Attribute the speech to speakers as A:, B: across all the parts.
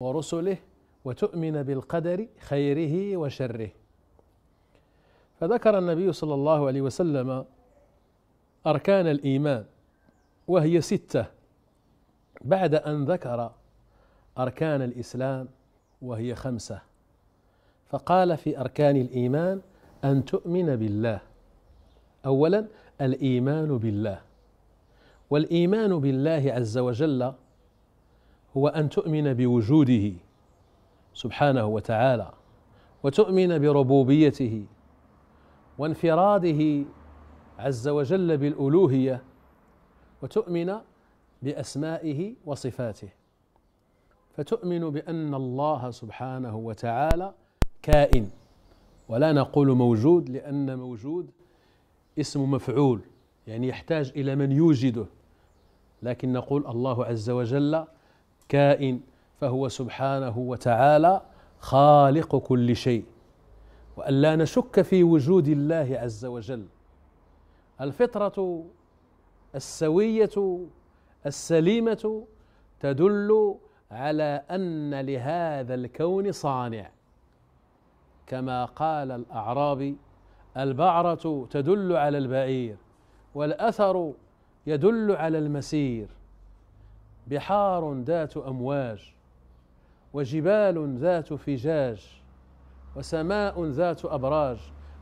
A: ورسله وتؤمن بالقدر خيره وشره فذكر النبي صلى الله عليه وسلم أركان الإيمان وهي ستة بعد أن ذكر أركان الإسلام وهي خمسة فقال في أركان الإيمان أن تؤمن بالله أولا الإيمان بالله والإيمان بالله عز وجل هو ان تؤمن بوجوده سبحانه وتعالى وتؤمن بربوبيته وانفراده عز وجل بالالوهيه وتؤمن باسمائه وصفاته فتؤمن بان الله سبحانه وتعالى كائن ولا نقول موجود لان موجود اسم مفعول يعني يحتاج الى من يوجده لكن نقول الله عز وجل كائن فهو سبحانه وتعالى خالق كل شيء وأن لا نشك في وجود الله عز وجل الفطرة السوية السليمة تدل على أن لهذا الكون صانع كما قال الأعرابي البعرة تدل على البعير والأثر يدل على المسير بحار ذات امواج وجبال ذات فجاج وسماء ذات ابراج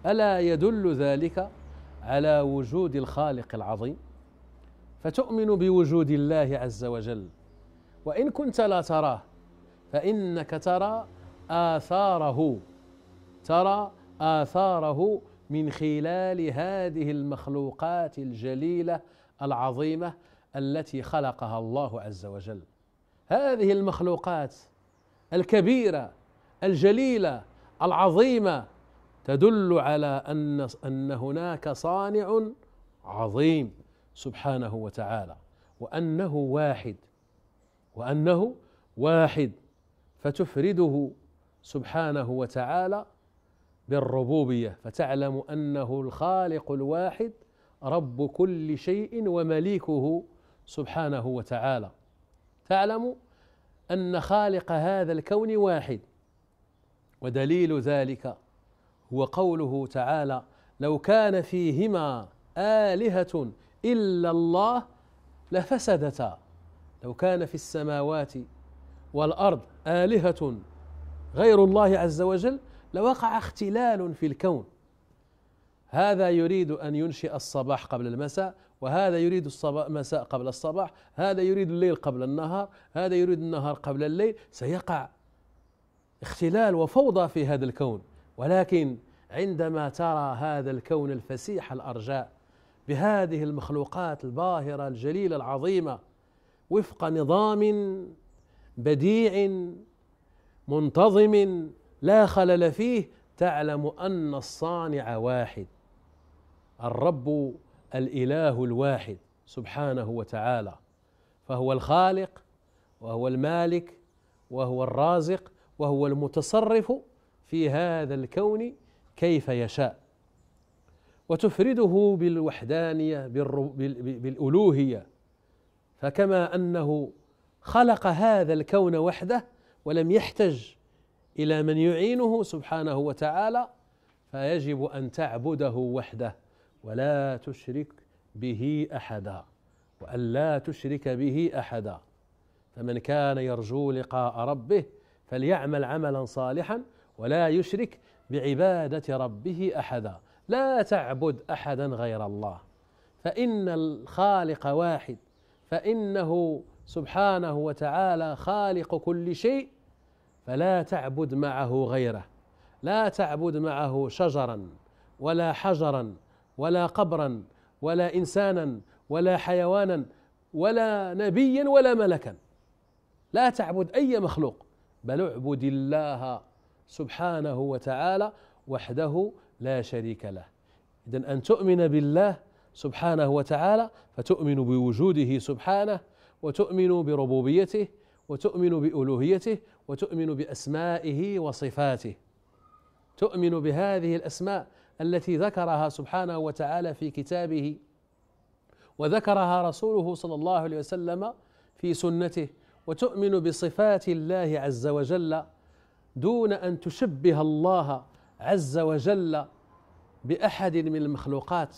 A: الا يدل ذلك على وجود الخالق العظيم فتؤمن بوجود الله عز وجل وان كنت لا تراه فانك ترى اثاره ترى اثاره من خلال هذه المخلوقات الجليله العظيمه التي خلقها الله عز وجل هذه المخلوقات الكبيره الجليله العظيمه تدل على ان ان هناك صانع عظيم سبحانه وتعالى وانه واحد وانه واحد فتفرده سبحانه وتعالى بالربوبيه فتعلم انه الخالق الواحد رب كل شيء ومليكه سبحانه وتعالى تعلم ان خالق هذا الكون واحد ودليل ذلك هو قوله تعالى لو كان فيهما الهه الا الله لفسدتا لو كان في السماوات والارض الهه غير الله عز وجل لوقع اختلال في الكون هذا يريد أن ينشئ الصباح قبل المساء وهذا يريد المساء قبل الصباح هذا يريد الليل قبل النهار هذا يريد النهار قبل الليل سيقع اختلال وفوضى في هذا الكون ولكن عندما ترى هذا الكون الفسيح الارجاء بهذه المخلوقات الباهره الجليله العظيمه وفق نظام بديع منتظم لا خلل فيه تعلم ان الصانع واحد الرب الاله الواحد سبحانه وتعالى فهو الخالق وهو المالك وهو الرازق وهو المتصرف في هذا الكون كيف يشاء وتفرده بالوحدانيه بالالوهيه فكما انه خلق هذا الكون وحده ولم يحتج الى من يعينه سبحانه وتعالى فيجب ان تعبده وحده ولا تشرك به احدا والا تشرك به احدا فمن كان يرجو لقاء ربه فليعمل عملا صالحا ولا يشرك بعباده ربه احدا لا تعبد احدا غير الله فان الخالق واحد فانه سبحانه وتعالى خالق كل شيء فلا تعبد معه غيره لا تعبد معه شجرا ولا حجرا ولا قبرا ولا انسانا ولا حيوانا ولا نبيا ولا ملكا لا تعبد اي مخلوق بل اعبد الله سبحانه وتعالى وحده لا شريك له اذا ان تؤمن بالله سبحانه وتعالى فتؤمن بوجوده سبحانه وتؤمن بربوبيته وتؤمن بالوهيته وتؤمن باسمائه وصفاته تؤمن بهذه الاسماء التي ذكرها سبحانه وتعالى في كتابه وذكرها رسوله صلى الله عليه وسلم في سنته وتؤمن بصفات الله عز وجل دون ان تشبه الله عز وجل باحد من المخلوقات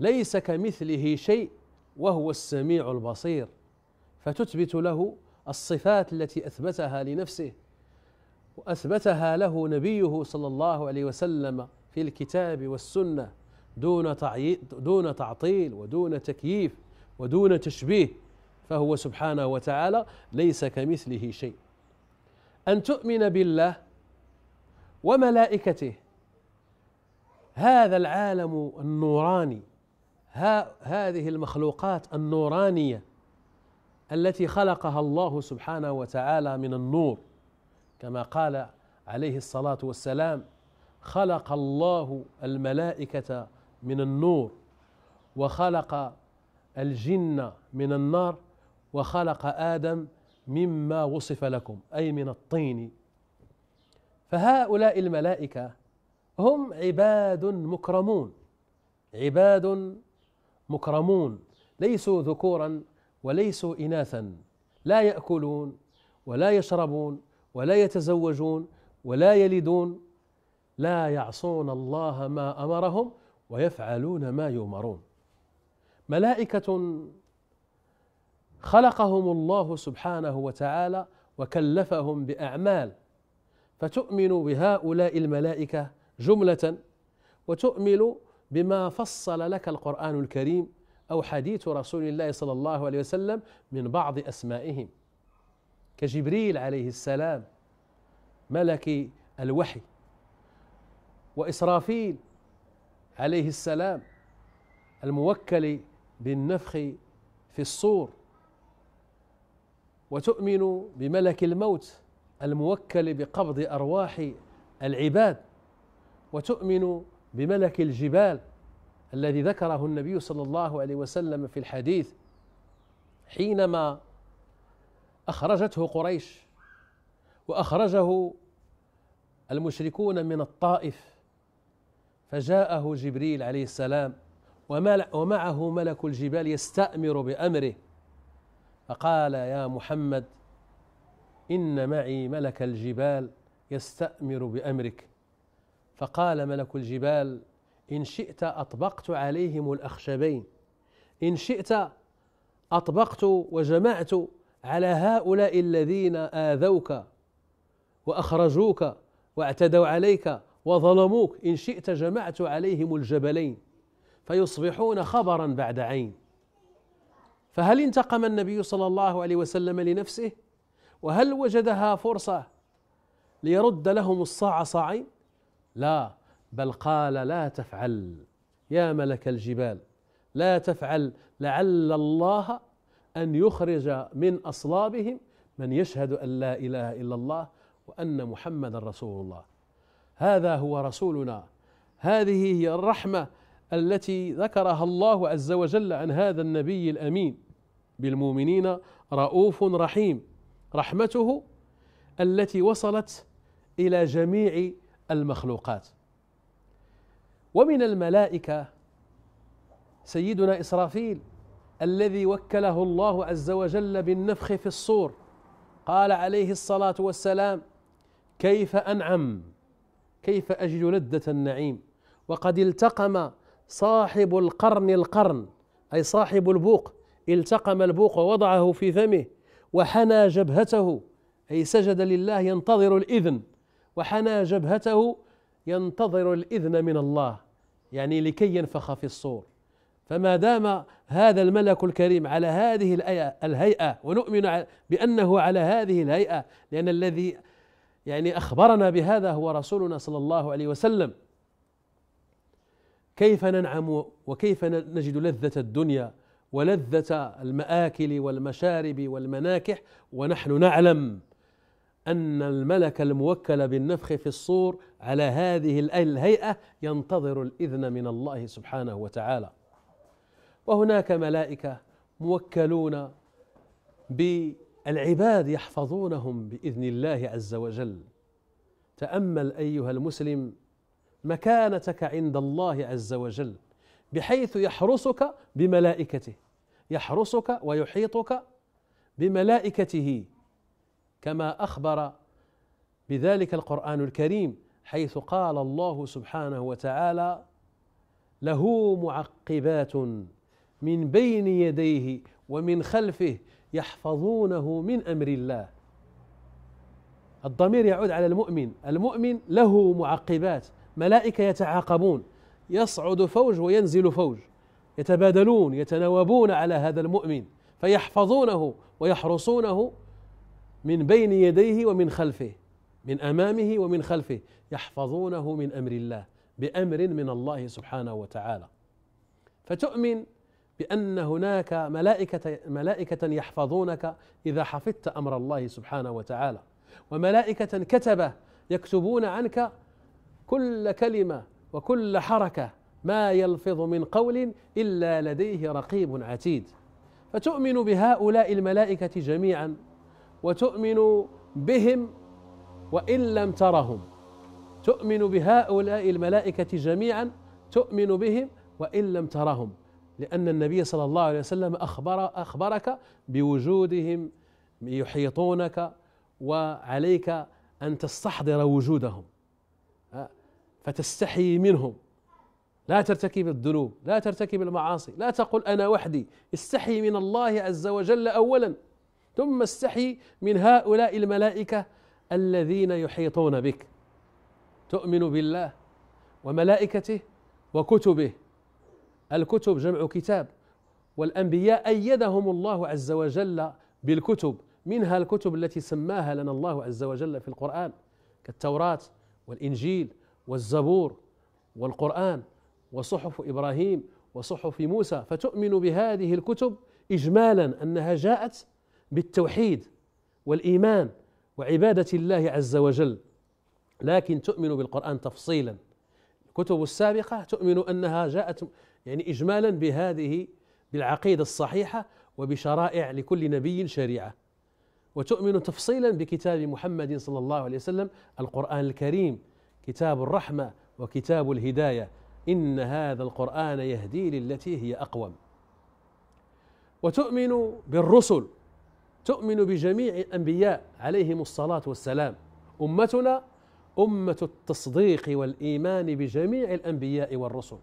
A: ليس كمثله شيء وهو السميع البصير فتثبت له الصفات التي اثبتها لنفسه واثبتها له نبيه صلى الله عليه وسلم في الكتاب والسنة دون دون تعطيل ودون تكييف ودون تشبيه فهو سبحانه وتعالى ليس كمثله شيء أن تؤمن بالله وملائكته هذا العالم النوراني ها هذه المخلوقات النورانية التي خلقها الله سبحانه وتعالى من النور كما قال عليه الصلاة والسلام خلق الله الملائكة من النور وخلق الجن من النار وخلق آدم مما وصف لكم أي من الطين فهؤلاء الملائكة هم عباد مكرمون عباد مكرمون ليسوا ذكورا وليسوا إناثا لا يأكلون ولا يشربون ولا يتزوجون ولا يلدون لا يعصون الله ما امرهم ويفعلون ما يؤمرون ملائكه خلقهم الله سبحانه وتعالى وكلفهم باعمال فتؤمن بهؤلاء الملائكه جمله وتؤمن بما فصل لك القران الكريم او حديث رسول الله صلى الله عليه وسلم من بعض اسمائهم كجبريل عليه السلام ملك الوحي وإسرافيل عليه السلام الموكل بالنفخ في الصور وتؤمن بملك الموت الموكل بقبض أرواح العباد وتؤمن بملك الجبال الذي ذكره النبي صلى الله عليه وسلم في الحديث حينما اخرجته قريش واخرجه المشركون من الطائف فجاءه جبريل عليه السلام ومعه ملك الجبال يستأمر بأمره فقال يا محمد إن معي ملك الجبال يستأمر بأمرك فقال ملك الجبال إن شئت أطبقت عليهم الأخشبين إن شئت أطبقت وجمعت على هؤلاء الذين آذوك وأخرجوك واعتدوا عليك وظلموك إن شئت جمعت عليهم الجبلين فيصبحون خبرا بعد عين فهل انتقم النبي صلى الله عليه وسلم لنفسه وهل وجدها فرصة ليرد لهم الصاع صاعين لا بل قال لا تفعل يا ملك الجبال لا تفعل لعل الله أن يخرج من أصلابهم من يشهد أن لا إله إلا الله وأن محمدا رسول الله هذا هو رسولنا هذه هي الرحمه التي ذكرها الله عز وجل عن هذا النبي الامين بالمؤمنين رؤوف رحيم رحمته التي وصلت الى جميع المخلوقات ومن الملائكه سيدنا اسرافيل الذي وكله الله عز وجل بالنفخ في الصور قال عليه الصلاه والسلام كيف انعم كيف أجد لذة النعيم وقد التقم صاحب القرن القرن أي صاحب البوق التقم البوق ووضعه في فمه وحنى جبهته أي سجد لله ينتظر الإذن وحنى جبهته ينتظر الإذن من الله يعني لكي ينفخ في الصور فما دام هذا الملك الكريم على هذه الهيئة ونؤمن بأنه على هذه الهيئة لأن الذي يعني اخبرنا بهذا هو رسولنا صلى الله عليه وسلم كيف ننعم وكيف نجد لذه الدنيا ولذه الماكل والمشارب والمناكح ونحن نعلم ان الملك الموكل بالنفخ في الصور على هذه الهيئه ينتظر الاذن من الله سبحانه وتعالى وهناك ملائكه موكلون ب العباد يحفظونهم باذن الله عز وجل تامل ايها المسلم مكانتك عند الله عز وجل بحيث يحرسك بملائكته يحرسك ويحيطك بملائكته كما اخبر بذلك القران الكريم حيث قال الله سبحانه وتعالى له معقبات من بين يديه ومن خلفه يحفظونه من امر الله الضمير يعود على المؤمن المؤمن له معقبات ملائكه يتعاقبون يصعد فوج وينزل فوج يتبادلون يتناوبون على هذا المؤمن فيحفظونه ويحرصونه من بين يديه ومن خلفه من امامه ومن خلفه يحفظونه من امر الله بامر من الله سبحانه وتعالى فتؤمن بأن هناك ملائكة, ملائكة يحفظونك إذا حفظت أمر الله سبحانه وتعالى وملائكة كتبة يكتبون عنك كل كلمة وكل حركة ما يلفظ من قول إلا لديه رقيب عتيد فتؤمن بهؤلاء الملائكة جميعا وتؤمن بهم وإن لم ترهم تؤمن بهؤلاء الملائكة جميعا تؤمن بهم وإن لم ترهم لأن النبي صلى الله عليه وسلم أخبر أخبرك بوجودهم يحيطونك وعليك أن تستحضر وجودهم أه؟ فتستحي منهم لا ترتكب الذنوب لا ترتكب المعاصي لا تقل أنا وحدي استحي من الله عز وجل أولا ثم استحي من هؤلاء الملائكة الذين يحيطون بك تؤمن بالله وملائكته وكتبه الكتب جمع كتاب والأنبياء أيدهم الله عز وجل بالكتب منها الكتب التي سماها لنا الله عز وجل في القرآن كالتوراة والإنجيل والزبور والقرآن وصحف إبراهيم وصحف موسى فتؤمن بهذه الكتب إجمالا أنها جاءت بالتوحيد والإيمان وعبادة الله عز وجل لكن تؤمن بالقرآن تفصيلا الكتب السابقة تؤمن أنها جاءت يعني إجمالا بهذه بالعقيدة الصحيحة وبشرائع لكل نبي شريعة وتؤمن تفصيلا بكتاب محمد صلى الله عليه وسلم القرآن الكريم كتاب الرحمة وكتاب الهداية إن هذا القرآن يهدي للتي هي أقوم وتؤمن بالرسل تؤمن بجميع الأنبياء عليهم الصلاة والسلام أمتنا أمة التصديق والإيمان بجميع الأنبياء والرسل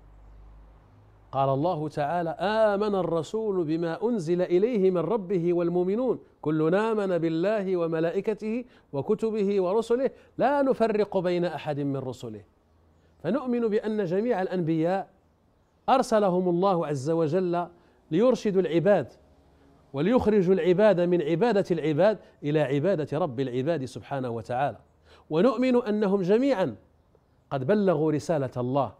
A: قال الله تعالى آمن الرسول بما أنزل إليه من ربه والمؤمنون كلنا آمن بالله وملائكته وكتبه ورسله لا نفرق بين أحد من رسله فنؤمن بأن جميع الأنبياء أرسلهم الله عز وجل ليرشدوا العباد وليخرجوا العباد من عبادة العباد إلى عبادة رب العباد سبحانه وتعالى ونؤمن أنهم جميعا قد بلغوا رسالة الله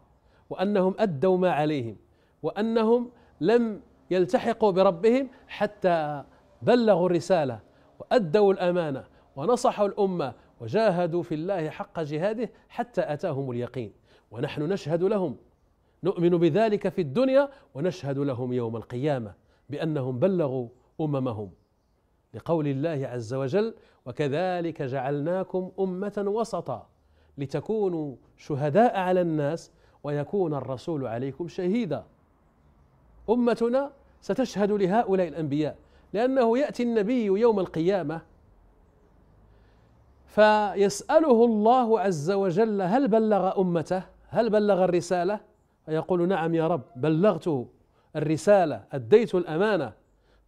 A: وأنهم أدوا ما عليهم وانهم لم يلتحقوا بربهم حتى بلغوا الرساله وادوا الامانه ونصحوا الامه وجاهدوا في الله حق جهاده حتى اتاهم اليقين ونحن نشهد لهم نؤمن بذلك في الدنيا ونشهد لهم يوم القيامه بانهم بلغوا اممهم لقول الله عز وجل وكذلك جعلناكم امه وسطا لتكونوا شهداء على الناس ويكون الرسول عليكم شهيدا أمتنا ستشهد لهؤلاء الأنبياء لأنه يأتي النبي يوم القيامة فيسأله الله عز وجل هل بلغ أمته هل بلغ الرسالة فيقول نعم يا رب بلغته الرسالة أديت الأمانة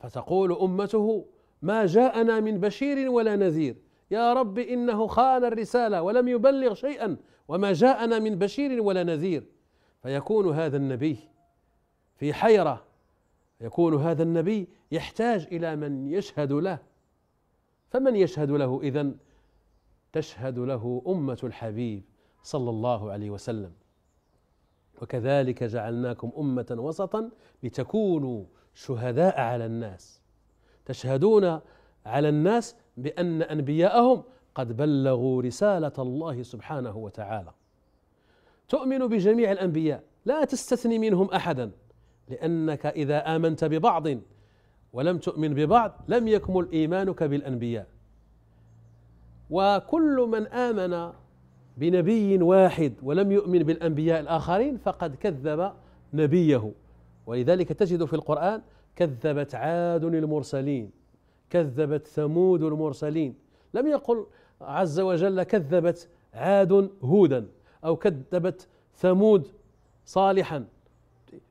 A: فتقول أمته ما جاءنا من بشير ولا نذير يا رب إنه خان الرسالة ولم يبلغ شيئا وما جاءنا من بشير ولا نذير فيكون هذا النبي في حيرة يكون هذا النبي يحتاج إلى من يشهد له فمن يشهد له إذا تشهد له أمة الحبيب صلى الله عليه وسلم وكذلك جعلناكم أمة وسطا لتكونوا شهداء على الناس تشهدون على الناس بأن أنبياءهم قد بلغوا رسالة الله سبحانه وتعالى تؤمن بجميع الأنبياء لا تستثني منهم أحدا لأنك إذا آمنت ببعض ولم تؤمن ببعض لم يكمل إيمانك بالأنبياء وكل من آمن بنبي واحد ولم يؤمن بالأنبياء الآخرين فقد كذب نبيه ولذلك تجد في القرآن كذبت عاد المرسلين كذبت ثمود المرسلين لم يقل عز وجل كذبت عاد هودا أو كذبت ثمود صالحا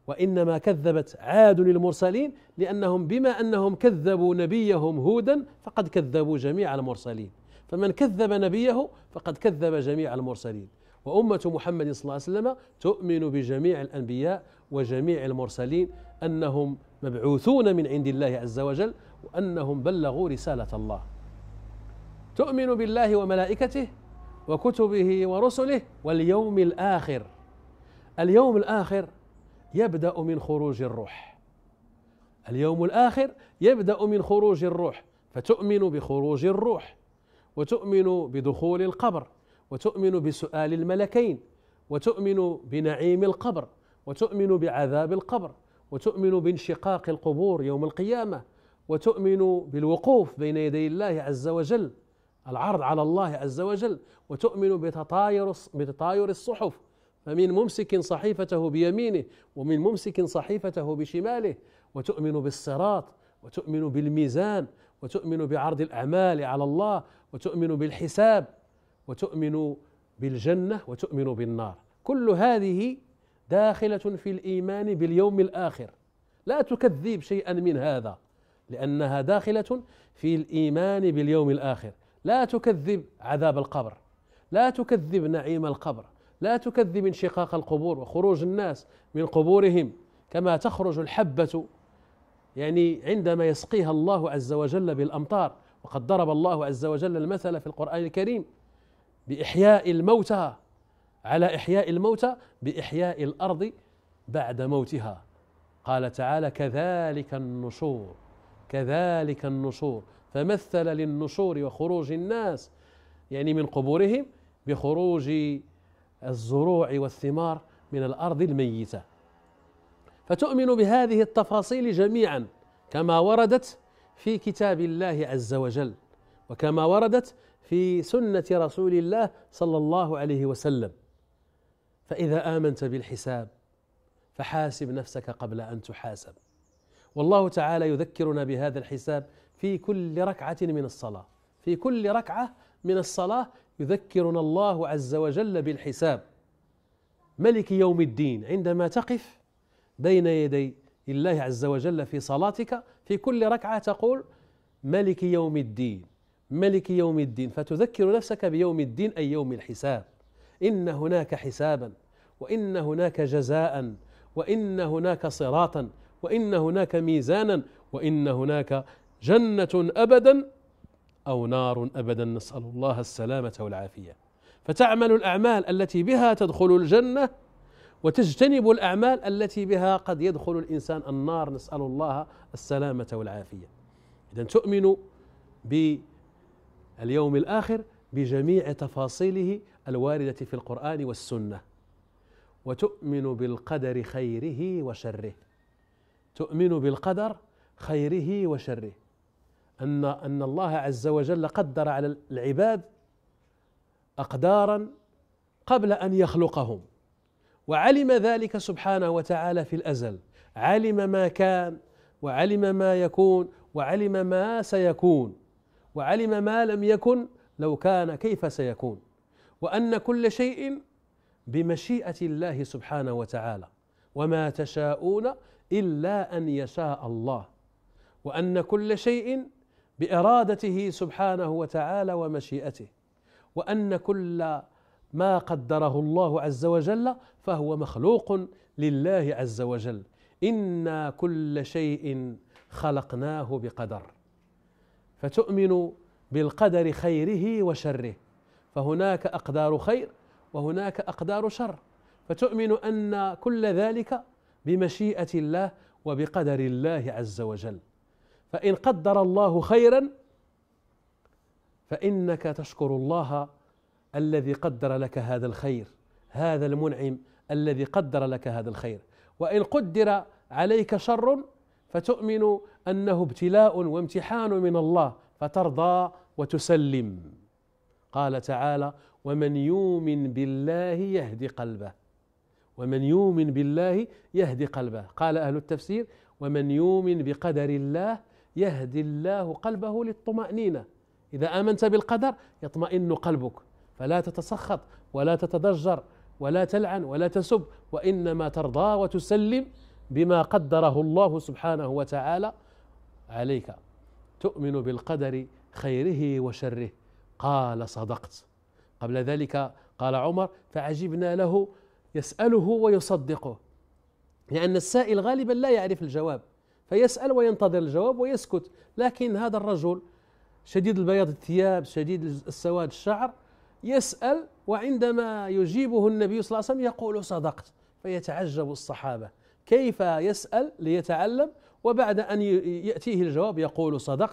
A: وإنما كذبت عاد المرسلين لأنهم بما أنهم كذبوا نبيهم هودا فقد كذبوا جميع المرسلين فمن كذب نبيه فقد كذب جميع المرسلين وأمة محمد صلى الله عليه وسلم تؤمن بجميع الأنبياء وجميع المرسلين أنهم مبعوثون من عند الله عز وجل وأنهم بلغوا رسالة الله تؤمن بالله وملائكته وكتبه ورسله واليوم الآخر اليوم الآخر يبدا من خروج الروح اليوم الاخر يبدا من خروج الروح فتؤمن بخروج الروح وتؤمن بدخول القبر وتؤمن بسؤال الملكين وتؤمن بنعيم القبر وتؤمن بعذاب القبر وتؤمن بانشقاق القبور يوم القيامه وتؤمن بالوقوف بين يدي الله عز وجل العرض على الله عز وجل وتؤمن بتطاير بتطاير الصحف فمن ممسك صحيفته بيمينه ومن ممسك صحيفته بشماله وتؤمن بالصراط وتؤمن بالميزان وتؤمن بعرض الاعمال على الله وتؤمن بالحساب وتؤمن بالجنه وتؤمن بالنار كل هذه داخله في الايمان باليوم الاخر لا تكذب شيئا من هذا لانها داخله في الايمان باليوم الاخر لا تكذب عذاب القبر لا تكذب نعيم القبر لا تكذب انشقاق القبور وخروج الناس من قبورهم كما تخرج الحبة يعني عندما يسقيها الله عز وجل بالأمطار وقد ضرب الله عز وجل المثل في القرآن الكريم بإحياء الموتى على إحياء الموتى بإحياء الأرض بعد موتها قال تعالى كذلك النشور كذلك النشور فمثل للنشور وخروج الناس يعني من قبورهم بخروج الزروع والثمار من الارض الميته فتؤمن بهذه التفاصيل جميعا كما وردت في كتاب الله عز وجل وكما وردت في سنه رسول الله صلى الله عليه وسلم فاذا امنت بالحساب فحاسب نفسك قبل ان تحاسب والله تعالى يذكرنا بهذا الحساب في كل ركعه من الصلاه في كل ركعه من الصلاه يذكرنا الله عز وجل بالحساب ملك يوم الدين عندما تقف بين يدي الله عز وجل في صلاتك في كل ركعه تقول ملك يوم الدين ملك يوم الدين فتذكر نفسك بيوم الدين اي يوم الحساب ان هناك حسابا وان هناك جزاء وان هناك صراطا وان هناك ميزانا وان هناك جنه ابدا أو نار أبدا نسأل الله السلامة والعافية فتعمل الأعمال التي بها تدخل الجنة وتجتنب الأعمال التي بها قد يدخل الإنسان النار نسأل الله السلامة والعافية إذا تؤمن باليوم الآخر بجميع تفاصيله الواردة في القرآن والسنة وتؤمن بالقدر خيره وشره تؤمن بالقدر خيره وشره أن أن الله عز وجل قدر على العباد أقدارا قبل أن يخلقهم وعلم ذلك سبحانه وتعالى في الأزل علم ما كان وعلم ما يكون وعلم ما سيكون وعلم ما لم يكن لو كان كيف سيكون وأن كل شيء بمشيئة الله سبحانه وتعالى وما تشاءون إلا أن يشاء الله وأن كل شيء بارادته سبحانه وتعالى ومشيئته وان كل ما قدره الله عز وجل فهو مخلوق لله عز وجل انا كل شيء خلقناه بقدر فتؤمن بالقدر خيره وشره فهناك اقدار خير وهناك اقدار شر فتؤمن ان كل ذلك بمشيئه الله وبقدر الله عز وجل فإن قدر الله خيرا فإنك تشكر الله الذي قدر لك هذا الخير هذا المنعم الذي قدر لك هذا الخير وإن قدر عليك شر فتؤمن أنه ابتلاء وامتحان من الله فترضى وتسلم قال تعالى ومن يؤمن بالله يهدي قلبه ومن يؤمن بالله يهدي قلبه قال أهل التفسير ومن يؤمن بقدر الله يهدي الله قلبه للطمأنينة إذا آمنت بالقدر يطمئن قلبك فلا تتسخط ولا تتضجر ولا تلعن ولا تسب وإنما ترضى وتسلم بما قدره الله سبحانه وتعالى عليك تؤمن بالقدر خيره وشره قال صدقت قبل ذلك قال عمر فعجبنا له يسأله ويصدقه لأن السائل غالبا لا يعرف الجواب فيسأل وينتظر الجواب ويسكت لكن هذا الرجل شديد البياض الثياب شديد السواد الشعر يسأل وعندما يجيبه النبي صلى الله عليه وسلم يقول صدقت فيتعجب الصحابة كيف يسأل ليتعلم وبعد أن يأتيه الجواب يقول صدقت